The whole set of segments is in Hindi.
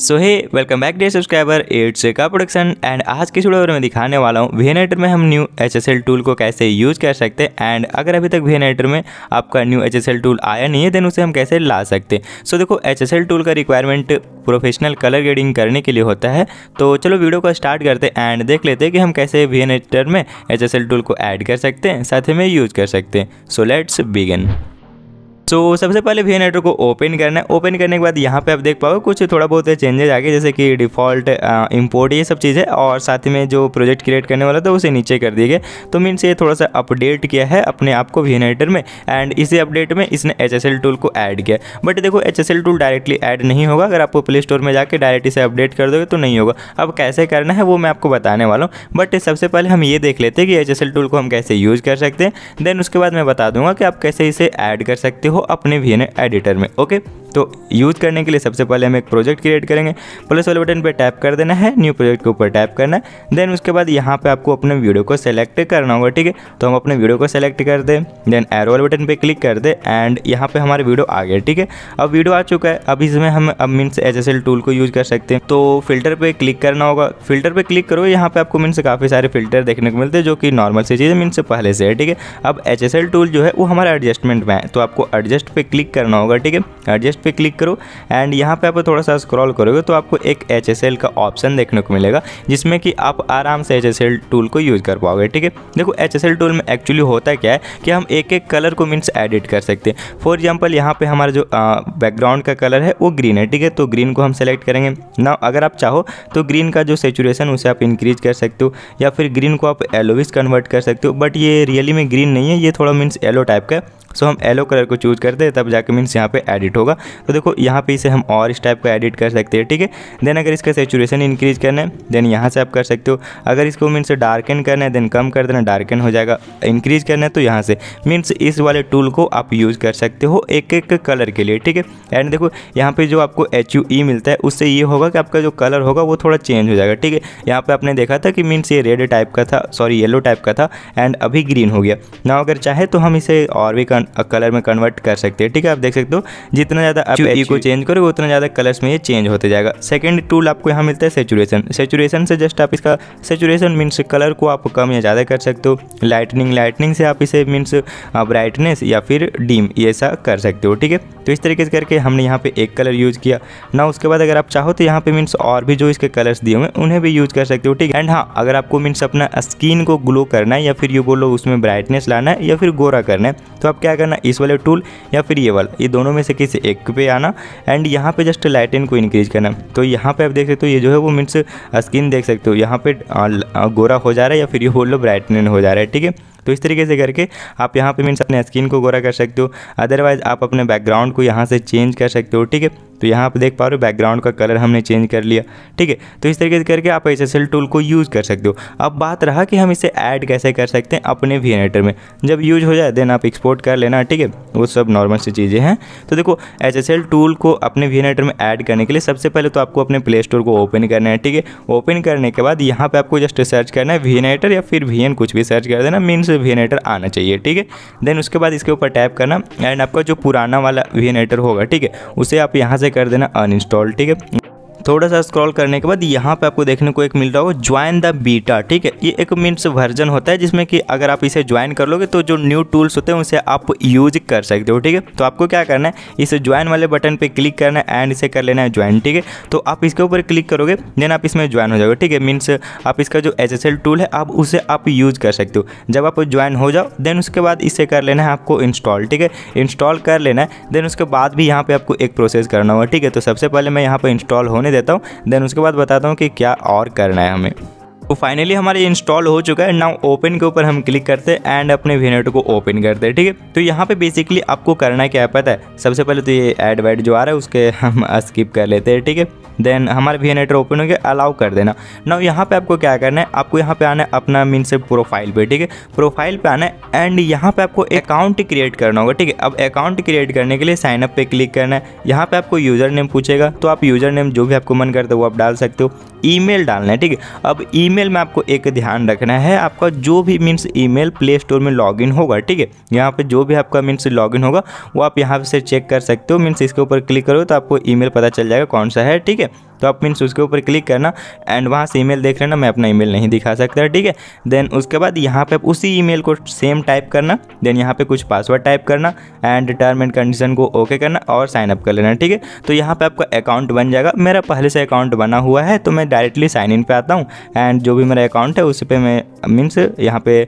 सो हे वेलकम बैक डे सब्सक्राइबर एट से का प्रोडक्शन एंड आज की वीडियो में दिखाने वाला हूँ वी में हम न्यू एच टूल को कैसे यूज़ कर सकते हैं एंड अगर अभी तक वी में आपका न्यू एच टूल आया नहीं है देन उसे हम कैसे ला सकते हैं सो देखो एच टूल का रिक्वायरमेंट प्रोफेशनल कलर ग्रेडिंग करने के लिए होता है तो चलो वीडियो को स्टार्ट करते हैं एंड देख लेते हैं कि हम कैसे वी में एच टूल को ऐड कर सकते हैं साथ ही में यूज़ कर सकते हैं so let's begin so so, सबसे पहले वी एन को ओपन करना है ओपन करने के बाद यहाँ पे आप देख पाओगे कुछ थोड़ा बहुत चेंजेज़ आ गए जैसे कि डिफ़ॉल्ट इंपोर्ट ये सब चीज़ें और साथ में जो प्रोजेक्ट क्रिएट करने वाला था उसे नीचे कर दिए गए तो मीन ये थोड़ा सा अपडेट किया है अपने आप को वी में एंड इसी अपडेट में इसने एच टूल को ऐड किया बट देखो एच टूल डायरेक्टली ऐड नहीं होगा अगर आपको प्ले स्टोर में जाकर डायरेक्ट इसे अपडेट कर दोगे तो नहीं होगा अब कैसे करना है वो मैं आपको बताने वाला हूँ बट सबसे पहले हम ये देख लेते हैं कि एच टूल को हम कैसे यूज़ कर सकते हैं देन उसके बाद मैं बता दूंगा कि आप कैसे इसे ऐड कर सकते हो हो अपने वी एडिटर में ओके तो यूज़ करने के लिए सबसे पहले हम एक प्रोजेक्ट क्रिएट करेंगे प्लस वाले बटन पर टैप कर देना है न्यू प्रोजेक्ट के ऊपर टैप करना है देन उसके बाद यहाँ पर आपको अपने वीडियो को सेलेक्ट करना होगा ठीक है तो हम अपने वीडियो को सेलेक्ट कर दें देन एरो वाले बटन पर क्लिक कर दें एंड यहाँ पर हमारे वीडियो आ गया ठीक है अब वीडियो आ चुका है अब इसमें हम अब मीन्स एच टूल को यूज़ कर सकते हैं तो फिल्टर पर क्लिक करना होगा फिल्टर पर क्लिक करो यहाँ पर आपको मीन्स काफ़ी सारे फिल्टर देखने को मिलते हैं जो कि नॉर्मल सी चीज़ें है मीन्स पहले से है ठीक है अब एच टूल जो है वो हमारा एडजस्टमेंट में है तो आपको एडजस्ट पे क्लिक करना होगा ठीक है एडजस्ट पे क्लिक करो एंड यहाँ पे आप थोड़ा सा स्क्रॉल करोगे तो आपको एक एच का ऑप्शन देखने को मिलेगा जिसमें कि आप आराम से एच टूल को यूज़ कर पाओगे ठीक है देखो एच टूल में एक्चुअली होता क्या है कि हम एक एक कलर को मीन्स एडिट कर सकते हैं फॉर एग्जाम्पल यहाँ पर हमारा जो बैकग्राउंड का कलर है वो ग्रीन है ठीक है तो ग्रीन को हम सेलेक्ट करेंगे ना अगर आप चाहो तो ग्रीन का जो सेचुरेशन उसे आप इंक्रीज कर सकते हो या फिर ग्रीन को आप एलोविस कन्वर्ट कर सकते हो बट ये रियली में ग्रीन नहीं है ये थोड़ा मीन्स येलो टाइप का सो हम येलो कलर को चूज करते हैं तब जाके मीन्स यहाँ पे एडिट होगा तो देखो यहाँ पे इसे हम और इस टाइप का एडिट कर सकते हैं ठीक है देन अगर इसका सेचुरेशन इंक्रीज करना है देन यहाँ से आप कर सकते हो अगर इसको मीन्स डार्कन करना है देन कम कर देना डार्कन हो जाएगा इंक्रीज करना है तो यहाँ से मीन्स इस वाले टूल को आप यूज़ कर सकते हो एक एक कलर के लिए ठीक है एंड देखो यहाँ पर जो आपको एच यू ई मिलता है उससे ये होगा कि आपका जो कलर होगा वो थोड़ा चेंज हो जाएगा ठीक है यहाँ पर आपने देखा था कि मीन्स ये रेड टाइप का था सॉरी येलो टाइप का था एंड अभी ग्रीन हो गया ना अगर चाहे तो हम इसे और भी कर, कलर में कन्वर्ट कर सकते हैं ठीक है आप देख सकते हो जितना ज़्यादा आप ई को चेंज करोगे उतना ज़्यादा कलर्स में ये चेंज होते जाएगा सेकंड टूल आपको यहाँ मिलता है सेचुरेशन सेचुरेशन से जस्ट आप इसका सेचुरेशन मीन्स कलर को आप कम या ज़्यादा कर सकते हो लाइटनिंग लाइटनिंग से आप इसे मीन्स ब्राइटनेस या फिर डीम ये ऐसा कर सकते हो ठीक है तो इस तरीके से करके हमने यहाँ पे एक कलर यूज़ किया ना उसके बाद अगर आप चाहो तो यहाँ पे मीन्स और भी जो इसके कलर्स दिए हुए उन्हें भी यूज़ कर सकते हो ठीक है एंड हाँ अगर आपको मीन्स अपना स्किन को ग्लो करना है या फिर ये बोलो उसमें ब्राइटनेस लाना है या फिर गोरा करना है तो आप क्या क्या करना इस वाले टूल या फिर ये वाला ये दोनों में से किसी एक पे आना एंड यहाँ पे जस्ट लाइटन को इंक्रीज करना तो यहाँ पे आप देख सकते हो ये जो है वो मीन्स स्किन देख सकते हो यहाँ पे गोरा हो जा रहा है या फिर ये होल्ड ब्राइटन हो जा रहा है ठीक है तो इस तरीके से करके आप यहाँ पे मीन्स अपने स्किन को गोरा कर सकते हो अदरवाइज़ आप अपने बैकग्राउंड को यहाँ से चेंज कर सकते हो ठीक है तो यहाँ आप देख पा रहे हो बैकग्राउंड का कलर हमने चेंज कर लिया ठीक है तो इस तरीके से करके आप एस टूल को यूज़ कर सकते हो अब बात रहा कि हम इसे ऐड कैसे कर सकते हैं अपने वी में जब यूज हो जाए देन आप एक्सपोर्ट कर लेना ठीक है वो सब नॉर्मल सी चीज़ें हैं तो देखो एस टूल को अपने वी में ऐड करने के लिए सबसे पहले तो आपको अपने प्ले स्टोर को ओपन करना है ठीक है ओपन करने के बाद यहाँ पर आपको जस्ट सर्च करना है वी या फिर वी कुछ भी सर्च कर देना मीन्स वी आना चाहिए ठीक है देन उसके बाद इसके ऊपर टैप करना एंड आपका जो पुराना वाला वी होगा ठीक है उसे आप यहाँ से से कर देना अनइंस्टॉल ठीक है थोड़ा सा स्क्रॉल करने के बाद यहाँ पे आपको देखने को एक मिल रहा हो ज्वाइन द बीटा ठीक है ये एक मिनट्स वर्जन होता है जिसमें कि अगर आप इसे ज्वाइन कर लोगे तो जो न्यू टूल्स होते हैं उसे आप यूज कर सकते हो ठीक है तो आपको क्या करना है इसे ज्वाइन वाले बटन पर क्लिक करना है एंड इसे कर लेना है ज्वाइन ठीक है तो आप इसके ऊपर क्लिक करोगे देन आप इसमें ज्वाइन हो जाओगे ठीक है मीन्स आप इसका जो एच टूल है आप उसे आप यूज कर सकते हो जब आप ज्वाइन हो जाओ देन उसके बाद इसे कर लेना है आपको इंस्टॉल ठीक है इंस्टॉल कर लेना है देन उसके बाद भी यहाँ पे आपको एक प्रोसेस करना होगा ठीक है तो सबसे पहले मैं यहाँ पर इंस्टॉल होने देता हूँ देन उसके बाद बताता हूँ कि क्या और करना है हमें तो फाइनली हमारे इंस्टॉल हो चुका है नाउ ओपन के ऊपर हम क्लिक करते हैं एंड अपने वीनेट को ओपन करते हैं ठीक है तो यहाँ पे बेसिकली आपको करना क्या है पता है सबसे पहले तो ये एड वैड जो आ रहा है उसके हम स्किप कर लेते हैं ठीक है देन हमारे वेनेटर ओपन हो गया अलाउ कर देना नाउ यहाँ पे आपको क्या करना है आपको यहाँ पे आना है अपना मीन से प्रोफाइल पे ठीक है प्रोफाइल पे आना है एंड यहाँ पे आपको अकाउंट क्रिएट करना होगा ठीक है अब अकाउंट क्रिएट करने के लिए साइनअप पे क्लिक करना है यहाँ पे आपको यूज़र नेम पूछेगा तो आप यूज़र नेम जो भी आपको मन करता है वो आप डाल सकते हो ई डालना है ठीक है अब ई ईमेल में आपको एक ध्यान रखना है आपका जो भी मीन्स ईमेल प्ले स्टोर में लॉगिन होगा ठीक है यहाँ पर जो भी आपका मीन्स लॉगिन होगा वो आप यहाँ से चेक कर सकते हो मीन्स इसके ऊपर क्लिक करो तो आपको ईमेल पता चल जाएगा कौन सा है ठीक है तो आप मीन्स उसके ऊपर क्लिक करना एंड वहाँ से ईमेल देख लेना मैं अपना ईमेल नहीं दिखा सकता ठीक है देन उसके बाद यहाँ पे उसी ईमेल को सेम टाइप करना देन यहाँ पे कुछ पासवर्ड टाइप करना एंड टर्म एंड कंडीशन को ओके करना और साइनअप कर लेना ठीक है तो यहाँ पर आपका अकाउंट बन जाएगा मेरा पहले से अकाउंट बना हुआ है तो मैं डायरेक्टली साइन इन पर आता हूँ एंड जो भी मेरा अकाउंट है उस पर मैं मीन्स यहाँ पे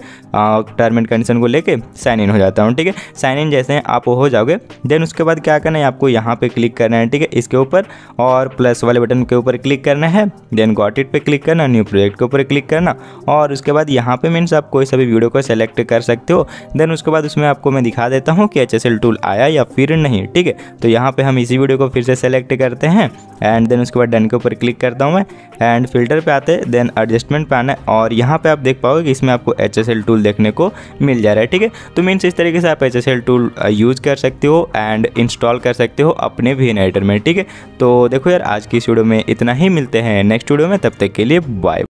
टर्म एंड कंडीशन को लेके साइन इन हो जाता हूँ ठीक है साइन इन जैसे आप हो जाओगे देन उसके बाद क्या करना है आपको यहाँ पे क्लिक करना है ठीक है इसके ऊपर और प्लस वाले बटन के ऊपर क्लिक करना है देन गॉट इट पे क्लिक करना न्यू प्रोजेक्ट के ऊपर क्लिक करना और उसके बाद यहाँ पे मीन्स आप कोई सभी वीडियो को सेलेक्ट कर सकते हो देन उसके बाद उसमें आपको मैं दिखा देता हूँ कि एच टूल आया या फिर नहीं ठीक है तो यहाँ पर हम इसी वीडियो को फिर से सेलेक्ट करते हैं एंड देन उसके बाद डन के ऊपर क्लिक करता हूँ मैं एंड फिल्टर पे आते हैं देन एडजस्टमेंट पे आना है और यहाँ पे आप देख पाओगे कि इसमें आपको एच टूल देखने को मिल जा रहा है ठीक है तो मीन्स इस तरीके से आप एच टूल यूज़ कर सकते हो एंड इंस्टॉल कर सकते हो अपने भी में ठीक है तो देखो यार आज की इस वीडियो में इतना ही मिलते हैं नेक्स्ट वीडियो में तब तक के लिए बाय